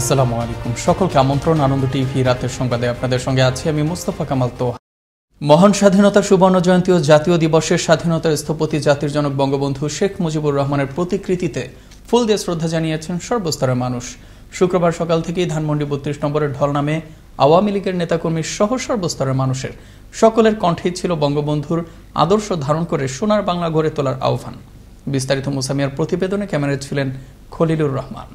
আসসালামু আলাইকুম সকলকে আমন্ত্রণ আনন্দ টিভি রাতের সংবাদে আপনাদের সঙ্গে আছি আমি মুস্তফা কামাল তো মহান স্বাধীনতা সুবর্ণ জয়ন্তী ও জাতীয় দিবসের স্বাধীনতা স্থপতি জাতির জনক বঙ্গবন্ধু শেখ মুজিবুর রহমানের প্রতিকৃতিতে ফুল দিয়ে শ্রদ্ধা জানিয়েছেন সর্বস্তরের মানুষ শুক্রবার সকাল থেকেই ধানমন্ডি বত্রিশ নম্বরের ঢল নামে আওয়ামী লীগের নেতাকর্মী সহ সর্বস্তরের মানুষের সকলের কণ্ঠে ছিল বঙ্গবন্ধুর আদর্শ ধারণ করে সোনার বাংলা গড়ে তোলার আহ্বান বিস্তারিত মুসামিয়ার প্রতিবেদনে ক্যামেরায় ছিলেন খলিলুর রহমান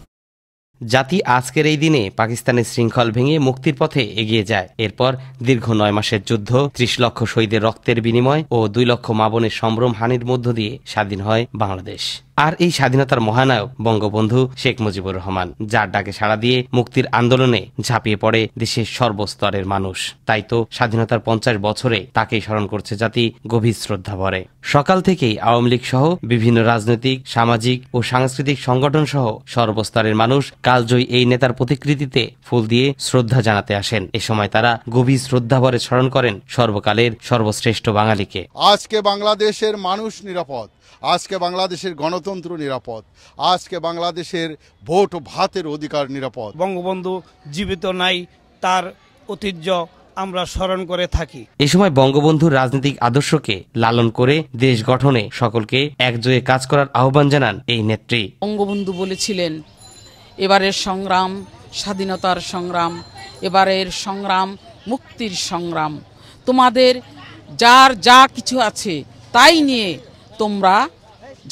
জাতি আজকের এই দিনে পাকিস্তানের শৃঙ্খল ভেঙে মুক্তির পথে এগিয়ে যায় এরপর দীর্ঘ নয় মাসের যুদ্ধ ত্রিশ লক্ষ শহীদের রক্তের বিনিময় ও দুই লক্ষ মাবনের সম্ভ্রম হানির মধ্য দিয়ে স্বাধীন হয় বাংলাদেশ আর এই স্বাধীনতার মহানায়ক বঙ্গবন্ধু শেখ মুজিবুর রহমান যার ডাকে সাড়া দিয়ে মুক্তির আন্দোলনে ঝাঁপিয়ে পড়ে দেশের সর্বস্তরের মানুষ তাই তো স্বাধীনতার পঞ্চাশ বছরে তাকেই স্মরণ করছে জাতি গভীর শ্রদ্ধা ভরে সকাল থেকেই আওয়ামী লীগ সহ বিভিন্ন রাজনৈতিক সামাজিক ও সাংস্কৃতিক সংগঠন সহ সর্বস্তরের মানুষ কালজয়ী এই নেতার প্রতিকৃতিতে ফুল দিয়ে শ্রদ্ধা জানাতে আসেন এ সময় তারা গভীর শ্রদ্ধা ভরে স্মরণ করেন সর্বকালের সর্বশ্রেষ্ঠ বাঙালিকে আজকে বাংলাদেশের মানুষ নিরাপদ আজকে বাংলাদেশের গণতন্ত্র গণতন্ত্র নিরাপদ আজকে বাংলাদেশের ভোট ভাতের অধিকার নিরাপদ বঙ্গবন্ধু জীবিত নাই তার ঐতিহ্য আমরা স্মরণ করে থাকি এ সময় বঙ্গবন্ধুর রাজনৈতিক আদর্শকে লালন করে দেশ গঠনে সকলকে একজয়ে কাজ করার আহ্বান জানান এই নেত্রী বঙ্গবন্ধু বলেছিলেন এবারের সংগ্রাম স্বাধীনতার সংগ্রাম এবারের সংগ্রাম মুক্তির সংগ্রাম তোমাদের যার যা কিছু আছে তাই নিয়ে তোমরা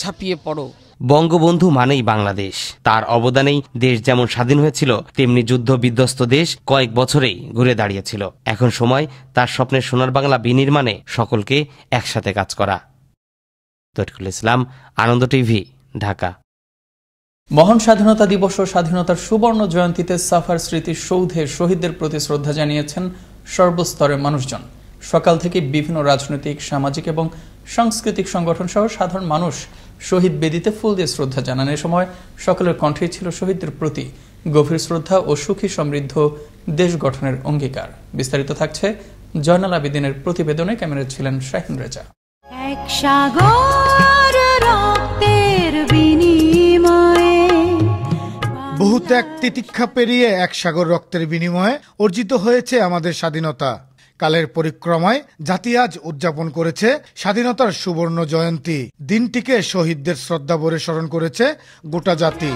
ঝাঁপিয়ে পড়ো বঙ্গবন্ধু মানেই বাংলাদেশ তার অবদানেই দেশ যেমন স্বাধীন হয়েছিল তেমনি যুদ্ধ বিধ্বস্ত দেশ কয়েক বছরেই ঘুরে দাঁড়িয়েছিল এখন সময় তার স্বপ্নের সোনার বাংলা বিনির্মাণে সকলকে একসাথে কাজ করা তরিকুল ইসলাম আনন্দ টিভি ঢাকা মহান স্বাধীনতা দিবস ও স্বাধীনতার সুবর্ণ জয়ন্তীতে সাফার স্মৃতি সৌধে শহীদদের প্রতি শ্রদ্ধা জানিয়েছেন সর্বস্তরের মানুষজন সকাল থেকে বিভিন্ন রাজনৈতিক সামাজিক এবং সাংস্কৃতিক সংগঠন সহ সাধারণ মানুষ শহীদ বেদিতে ফুল দিয়ে শ্রদ্ধা জানান এ সময় সকলের কণ্ঠেই ছিল শহীদদের প্রতি গভীর শ্রদ্ধা ও সুখী সমৃদ্ধ দেশ গঠনের অঙ্গীকার বিস্তারিত থাকছে জয়নাল আবিদিনের প্রতিবেদনে ক্যামেরা ছিলেন শাহিন রেজা বহু ত্যাগ তিতিক্ষা পেরিয়ে এক সাগর রক্তের বিনিময়ে অর্জিত হয়েছে আমাদের স্বাধীনতা কালের পরিক্রমায় জাতি আজ উদযাপন করেছে স্বাধীনতার সুবর্ণ জয়ন্তী দিনটিকে শহীদদের শ্রদ্ধা ভরে স্মরণ করেছে গোটা জাতি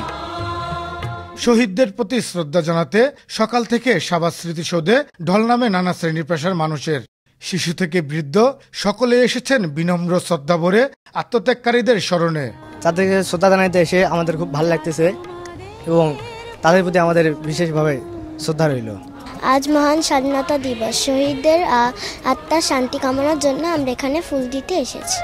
শহীদদের প্রতি শ্রদ্ধা জানাতে সকাল থেকে সাবাস স্মৃতিসৌধে ঢল নামে নানা শ্রেণী পেশার মানুষের শিশু থেকে বৃদ্ধ সকলে এসেছেন বিনম্র শ্রদ্ধা ভরে আত্মত্যাগকারীদের স্মরণে তাদেরকে শ্রদ্ধা জানাইতে এসে আমাদের খুব ভালো লাগতেছে এবং তাদের প্রতি আমাদের বিশেষভাবে শ্রদ্ধা রইল আজ মহান স্বাধীনতা দিবস শহীদদের আত্মার শান্তি কামনার জন্য আমরা এখানে ফুল দিতে এসেছি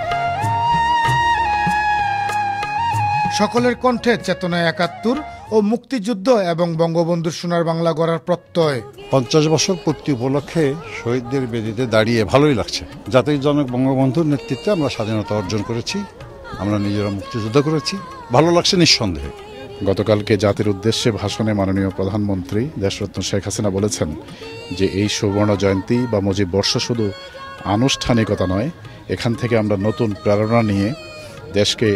সকলের কণ্ঠে চেতনা একাত্তর ও মুক্তিযুদ্ধ এবং বঙ্গবন্ধুর সোনার বাংলা গড়ার প্রত্যয় পঞ্চাশ বছর পূর্তি উপলক্ষে শহীদদের বেদিতে দাঁড়িয়ে ভালোই লাগছে জাতির জনক বঙ্গবন্ধুর নেতৃত্বে আমরা স্বাধীনতা অর্জন করেছি আমরা নিজেরা মুক্তিযুদ্ধ করেছি ভালো লাগছে নিঃসন্দেহে গতকালকে জাতির উদ্দেশ্যে ভাষণে মাননীয় প্রধানমন্ত্রী দেশরত্ন শেখ হাসিনা বলেছেন যে এই সুবর্ণ জয়ন্তী বা মুজিব বর্ষ শুধু আনুষ্ঠানিকতা নয় এখান থেকে আমরা নতুন প্রেরণা নিয়ে দেশকে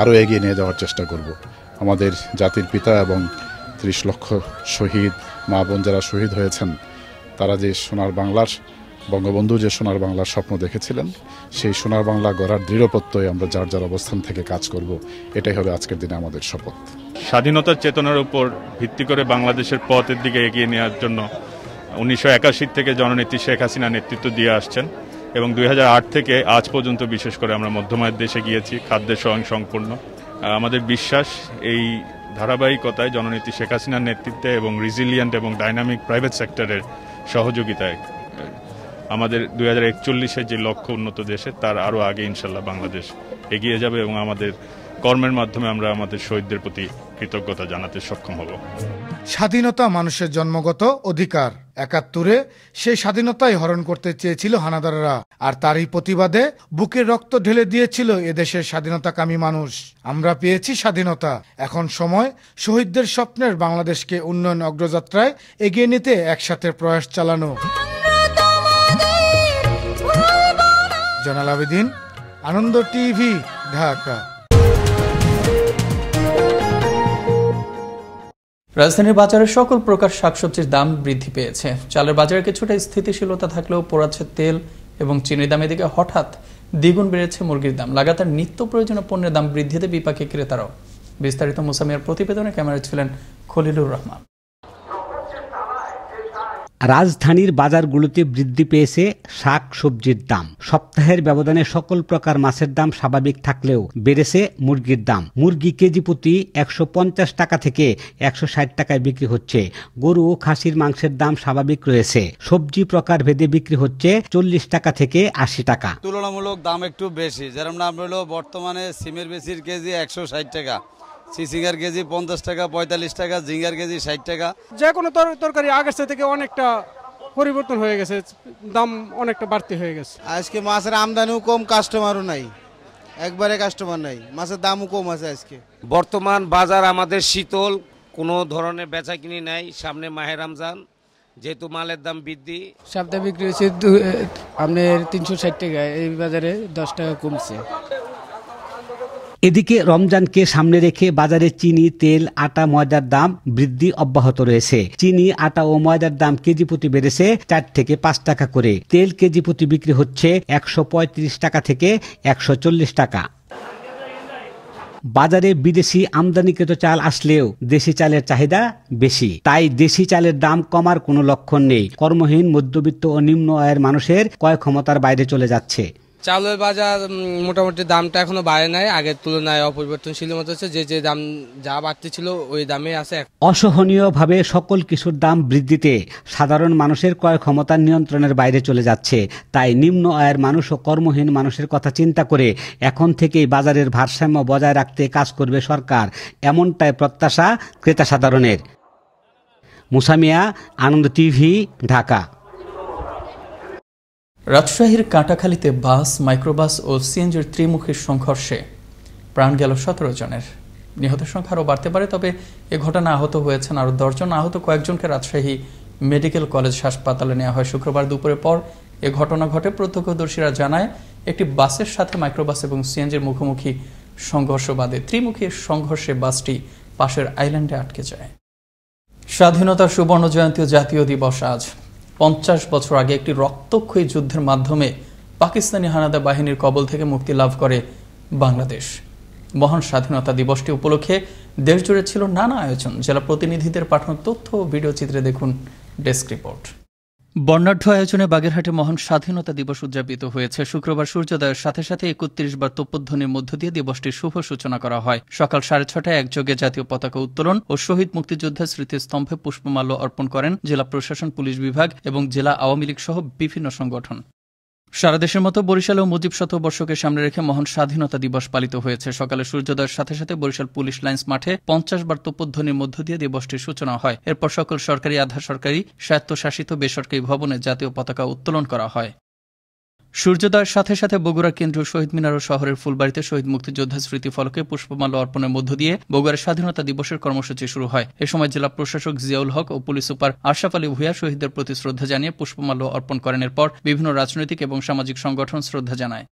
আরও এগিয়ে নিয়ে যাওয়ার চেষ্টা করব আমাদের জাতির পিতা এবং ত্রিশ লক্ষ শহীদ মা বোন যারা শহীদ হয়েছেন তারা যে সোনার বাংলার বঙ্গবন্ধু যে সোনার বাংলার স্বপ্ন দেখেছিলেন সেই সোনার বাংলা গড়ার দৃঢ়পত্যই আমরা যার যার অবস্থান থেকে কাজ করব এটাই হবে আজকের দিনে আমাদের শপথ স্বাধীনতার চেতনার উপর ভিত্তি করে বাংলাদেশের পথের দিকে এগিয়ে নেওয়ার জন্য উনিশশো থেকে জননেত্রী শেখ হাসিনা নেতৃত্ব দিয়ে আসছেন এবং দুই থেকে আজ পর্যন্ত বিশেষ করে আমরা মধ্যমায়ের দেশে গিয়েছি খাদ্যের স্বয়ং সম্পূর্ণ আমাদের বিশ্বাস এই ধারাবাহিকতায় জননীতি শেখ হাসিনার নেতৃত্বে এবং রিজিলিয়েন্ট এবং ডাইনামিক প্রাইভেট সেক্টরের সহযোগিতায় আমাদের দুই হাজার যে লক্ষ্য উন্নত দেশে তার আরও আগে ইনশাল্লাহ বাংলাদেশ এগিয়ে যাবে এবং আমাদের কর্মের মাধ্যমে আমরা আমাদের শহীদদের প্রতি কৃতজ্ঞতা জানাতে সক্ষম হব স্বাধীনতা মানুষের জন্মগত অধিকার একাত্তরে সেই স্বাধীনতাই হরণ করতে চেয়েছিল হানাদাররা আর তারই প্রতিবাদে বুকের রক্ত ঢেলে দিয়েছিল এদেশের স্বাধীনতাকামী মানুষ আমরা পেয়েছি স্বাধীনতা এখন সময় শহীদদের স্বপ্নের বাংলাদেশকে উন্নয়ন অগ্রযাত্রায় এগিয়ে নিতে একসাথে প্রয়াস চালানো জনাল আবেদিন আনন্দ টিভি ঢাকা রাজধানীর বাজারে সকল প্রকার শাকসবজির দাম বৃদ্ধি পেয়েছে চালের বাজারে কিছুটা স্থিতিশীলতা থাকলেও পড়াচ্ছে তেল এবং চিনির দাম এদিকে হঠাৎ দ্বিগুণ বেড়েছে মুরগির দাম লাগাতার নিত্য প্রয়োজনীয় পণ্যের দাম বৃদ্ধিতে বিপাকে ক্রেতারাও বিস্তারিত মুসামিয়ার প্রতিবেদনে ক্যামেরা ছিলেন খলিলুর রহমান রাজধানীর বাজারগুলোতে বৃদ্ধি পেয়েছে শাক সবজির দাম সপ্তাহের ব্যবধানে সকল প্রকার মাছের দাম স্বাভাবিক থাকলেও বেড়েছে মুরগির দাম মুরগি কেজি প্রতি একশো টাকা থেকে একশো টাকায় বিক্রি হচ্ছে গরু ও খাসির মাংসের দাম স্বাভাবিক রয়েছে সবজি প্রকার ভেদে বিক্রি হচ্ছে চল্লিশ টাকা থেকে আশি টাকা তুলনামূলক দাম একটু বেশি যেরকম নাম হলো বর্তমানে সিমের বেশির কেজি একশো টাকা সিসিঙ্গার কেজি পঞ্চাশ টাকা পঁয়তাল্লিশ টাকা জিঙ্গার কেজি ষাট টাকা যে কোনো তরকারি আগের থেকে অনেকটা পরিবর্তন হয়ে গেছে দাম অনেকটা বাড়তি হয়ে গেছে আজকে মাছের আমদানিও কম কাস্টমারও নাই একবারে কাস্টমার নাই মাছের দামও কম আছে আজকে বর্তমান বাজার আমাদের শীতল কোনো ধরনের বেচা কিনি নাই সামনে মাহের রমজান যেহেতু মালের দাম বৃদ্ধি সাবদা বিক্রি হয়েছে আপনার তিনশো ষাট টাকা এই বাজারে দশ টাকা কমছে এদিকে রমজানকে সামনে রেখে বাজারে চিনি তেল আটা ময়দার দাম বৃদ্ধি অব্যাহত রয়েছে চিনি আটা ও ময়দার দাম কেজি প্রতি বেড়েছে চার থেকে পাঁচ টাকা করে তেল কেজি প্রতি বিক্রি হচ্ছে একশো টাকা থেকে একশো টাকা বাজারে বিদেশি আমদানিকৃত চাল আসলেও দেশি চালের চাহিদা বেশি তাই দেশি চালের দাম কমার কোনো লক্ষণ নেই কর্মহীন মধ্যবিত্ত ও নিম্ন আয়ের মানুষের ক্রয় ক্ষমতার বাইরে চলে যাচ্ছে চালের বাজার মোটামুটি দামটা এখনো বাড়ে নাই আগের তুলনায় অপরিবর্তনশীল মতো হচ্ছে যে যে দাম যা বাড়তে ছিল ওই দামে আছে অসহনীয়ভাবে সকল কিছুর দাম বৃদ্ধিতে সাধারণ মানুষের ক্রয় ক্ষমতা নিয়ন্ত্রণের বাইরে চলে যাচ্ছে তাই নিম্ন আয়ের মানুষ ও কর্মহীন মানুষের কথা চিন্তা করে এখন থেকেই বাজারের ভারসাম্য বজায় রাখতে কাজ করবে সরকার এমনটাই প্রত্যাশা ক্রেতা সাধারণের মুসামিয়া আনন্দ টিভি ঢাকা রাজশাহীর কাটাখালীতে বাস মাইক্রোবাস ও সিএনজির ত্রিমুখীর সংঘর্ষে প্রাণ গেল সতেরো জনের নিহতের সংখ্যা আরও বাড়তে পারে তবে এ ঘটনা আহত হয়েছেন আরও দশজন আহত কয়েকজনকে রাজশাহী মেডিকেল কলেজ হাসপাতালে নেওয়া হয় শুক্রবার দুপুরে পর এ ঘটনা ঘটে প্রত্যক্ষদর্শীরা জানায় একটি বাসের সাথে মাইক্রোবাস এবং সিএনজির মুখোমুখি সংঘর্ষ বাদে ত্রিমুখী সংঘর্ষে বাসটি পাশের আইল্যান্ডে আটকে যায় স্বাধীনতার সুবর্ণ জয়ন্তী জাতীয় দিবস আজ পঞ্চাশ বছর আগে একটি রক্তক্ষয়ী যুদ্ধের মাধ্যমে পাকিস্তানি হানাদা বাহিনীর কবল থেকে মুক্তি লাভ করে বাংলাদেশ মহান স্বাধীনতা দিবসটি উপলক্ষে দেশজুড়ে ছিল নানা আয়োজন জেলা প্রতিনিধিদের পাঠানো তথ্য ও ভিডিও চিত্রে দেখুন ডেস্ক রিপোর্ট বর্ণাঢ্য আয়োজনে বাগেরহাটে মহান স্বাধীনতা দিবস উদযাপিত হয়েছে শুক্রবার সূর্যোদয়ের সাথে সাথে একত্রিশ বার তোপধ্বনির মধ্য দিয়ে দিবসটির শুভ সূচনা করা হয় সকাল সাড়ে ছটায় একযোগে জাতীয় পতাকা উত্তোলন ও শহীদ মুক্তিযোদ্ধা স্মৃতিস্তম্ভে পুষ্পমাল্য অর্পণ করেন জেলা প্রশাসন পুলিশ বিভাগ এবং জেলা আওয়ামী লীগ সহ বিভিন্ন সংগঠন সারা দেশের মতো বরিশালেও মুজিব শতবর্ষকে সামনে রেখে মহান স্বাধীনতা দিবস পালিত হয়েছে সকালে সূর্যোদয়ের সাথে সাথে বরিশাল পুলিশ লাইন্স মাঠে পঞ্চাশ বার তোপধ্বনির মধ্য দিয়ে দিবসটির সূচনা হয় এরপর সকল সরকারি আধা সরকারি স্বায়ত্তশাসিত বেসরকারি ভবনে জাতীয় পতাকা উত্তোলন করা হয় সূর্যোদয়ের সাথে সাথে বগুড়া কেন্দ্রীয় শহীদ মিনার ও শহরের ফুলবাড়িতে শহীদ মুক্তিযোদ্ধা স্মৃতি ফলকে পুষ্পমাল্য অর্পণের মধ্য দিয়ে বগুড়ার স্বাধীনতা দিবসের কর্মসূচি শুরু হয় এ সময় জেলা প্রশাসক জিয়াউল হক ও পুলিশ সুপার আশরাফ আলী ভূয়া শহীদদের প্রতি শ্রদ্ধা জানিয়ে পুষ্পমাল্য অর্পণ করেন পর বিভিন্ন রাজনৈতিক এবং সামাজিক সংগঠন শ্রদ্ধা জানায়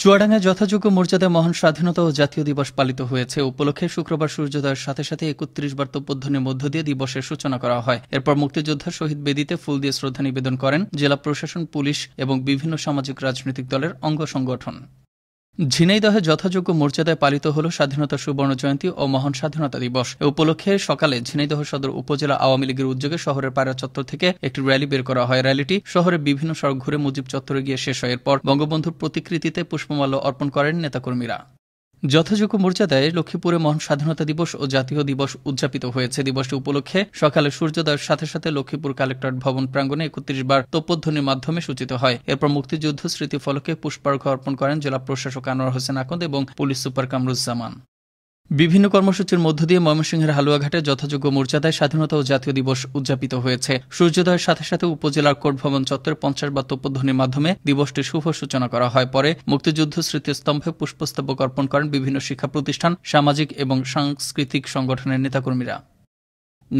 চুয়াডাঙ্গায় যথাযোগ্য মর্যাদা মহান স্বাধীনতা ও জাতীয় দিবস পালিত হয়েছে উপলক্ষে শুক্রবার সূর্যোদয়ের সাথে সাথে একত্রিশ বার তপোধ্বনের মধ্য দিয়ে দিবসের সূচনা করা হয় এরপর মুক্তিযোদ্ধা শহীদ বেদিতে ফুল দিয়ে শ্রদ্ধা নিবেদন করেন জেলা প্রশাসন পুলিশ এবং বিভিন্ন সামাজিক রাজনৈতিক দলের অঙ্গ সংগঠন ঝিনাইদহে যথাযোগ্য মর্যাদায় পালিত হল স্বাধীনতা সুবর্ণ জয়ন্তী ও মহান স্বাধীনতা দিবস এ উপলক্ষে সকালে ঝিনাইদহ সদর উপজেলা আওয়ামী লীগের উদ্যোগে শহরের পায়রা চত্বর থেকে একটি র্যালি বের করা হয় র্যালিটি শহরের বিভিন্ন সড়ক ঘুরে মুজিব চত্বরে গিয়ে শেষ হয় এরপর বঙ্গবন্ধুর প্রতিকৃতিতে পুষ্পমাল্য অর্পণ করেন নেতাকর্মীরা যথাযোগ্য মর্যাদায় লক্ষ্মীপুরে মহান স্বাধীনতা দিবস ও জাতীয় দিবস উদযাপিত হয়েছে দিবসটি উপলক্ষে সকালে সূর্যোদয়ের সাথে সাথে লক্ষ্মীপুর কালেক্টরেট ভবন প্রাঙ্গনে একত্রিশ বার তোপ্যধ্বনির মাধ্যমে সূচিত হয় এরপর মুক্তিযুদ্ধ স্মৃতিফলকে পুষ্পার্ঘ অর্পণ করেন জেলা প্রশাসক আনোয়ার হোসেন আকন্দ এবং পুলিশ সুপার কামরুজ্জামান বিভিন্ন কর্মসূচির মধ্য দিয়ে ময়মনসিংহের হালুয়াঘাটে যথাযোগ্য মর্যাদায় স্বাধীনতা ও জাতীয় দিবস উদযাপিত হয়েছে সূর্যোদয়ের সাথে সাথে উপজেলার ভবন চত্বরে পঞ্চাশ বা তপ্পধ্বনির মাধ্যমে দিবসটি শুভ সূচনা করা হয় পরে মুক্তিযুদ্ধ স্মৃতিস্তম্ভে পুষ্পস্তবক অর্পণ করেন বিভিন্ন শিক্ষা প্রতিষ্ঠান সামাজিক এবং সাংস্কৃতিক সংগঠনের নেতাকর্মীরা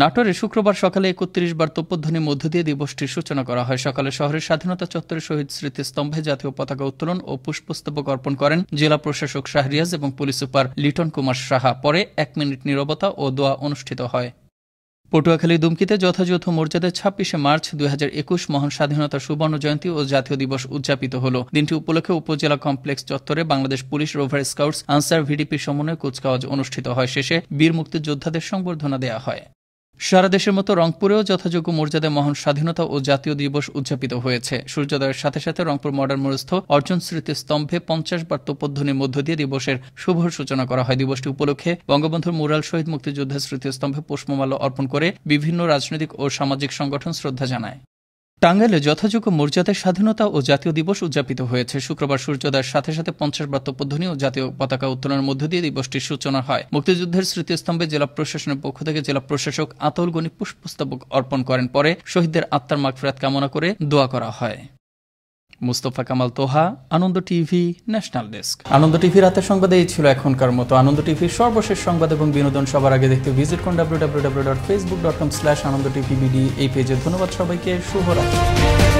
নাটোরে শুক্রবার সকালে একত্রিশ বার তোপধ্বনির মধ্য দিয়ে দিবসটির সূচনা করা হয় সকালে শহরের স্বাধীনতা চত্বরে শহীদ স্মৃতিস্তম্ভে জাতীয় পতাকা উত্তোলন ও পুষ্পস্তবক অর্পণ করেন জেলা প্রশাসক শাহরিয়াজ এবং পুলিশ সুপার লিটন কুমার সাহা পরে এক মিনিট নিরবতা ও দোয়া অনুষ্ঠিত হয় পটুয়াখালী দুমকিতে যথাযথ মর্যাদায় ছাব্বিশে মার্চ দুই মহান স্বাধীনতা সুবর্ণ জয়ন্তী ও জাতীয় দিবস উদযাপিত হল দিনটি উপলক্ষে উপজেলা কমপ্লেক্স চত্বরে Bangladesh police rover scouts Ansar VDP সমন্বয়ে কুচকাওয়াজ অনুষ্ঠিত হয় শেষে বীর মুক্তিযোদ্ধাদের সংবর্ধনা দেওয়া হয় সারা দেশের মতো রংপুরেও যথাযোগ্য মর্যাদায় মহান স্বাধীনতা ও জাতীয় দিবস উদযাপিত হয়েছে সূর্যোদয়ের সাথে সাথে রংপুর মডার্ন মোড়স্থ অর্জন স্মৃতি স্তম্ভে পঞ্চাশ বার তোপধ্বনির মধ্য দিয়ে দিবসের শুভ সূচনা করা হয় দিবসটি উপলক্ষে বঙ্গবন্ধুর মুরাল শহীদ মুক্তিযোদ্ধা স্মৃতিস্তম্ভে পুষ্পমাল্য অর্পণ করে বিভিন্ন রাজনৈতিক ও সামাজিক সংগঠন শ্রদ্ধা জানায় টাঙ্গাইলে যথাযোগ্য মর্যাদায় স্বাধীনতা ও জাতীয় দিবস উদযাপিত হয়েছে শুক্রবার সূর্যোদয়ের সাথে সাথে পঞ্চাশ বার তপধ্বনি ও জাতীয় পতাকা উত্তোলনের মধ্য দিয়ে দিবসটির সূচনা হয় মুক্তিযুদ্ধের স্মৃতিস্তম্ভে জেলা প্রশাসনের পক্ষ থেকে জেলা প্রশাসক আতল গণি পুষ্পস্তবক অর্পণ করেন পরে শহীদদের আত্মার মাগফেরাত কামনা করে দোয়া করা হয় Mustafa Kamal Toha Ananda TV national desk Ananda TV রাতের সংবাদে এই ছিল এখনকার মতো আনন্দ টিভির সর্বশেষ সংবাদ এবং বিনোদন সবার আগে দেখতে ভিজিট করুন W W W dot Facebook dot com slash Ananda TV BD এই পেজে ধন্যবাদ সবাইকে শুভরাত্রি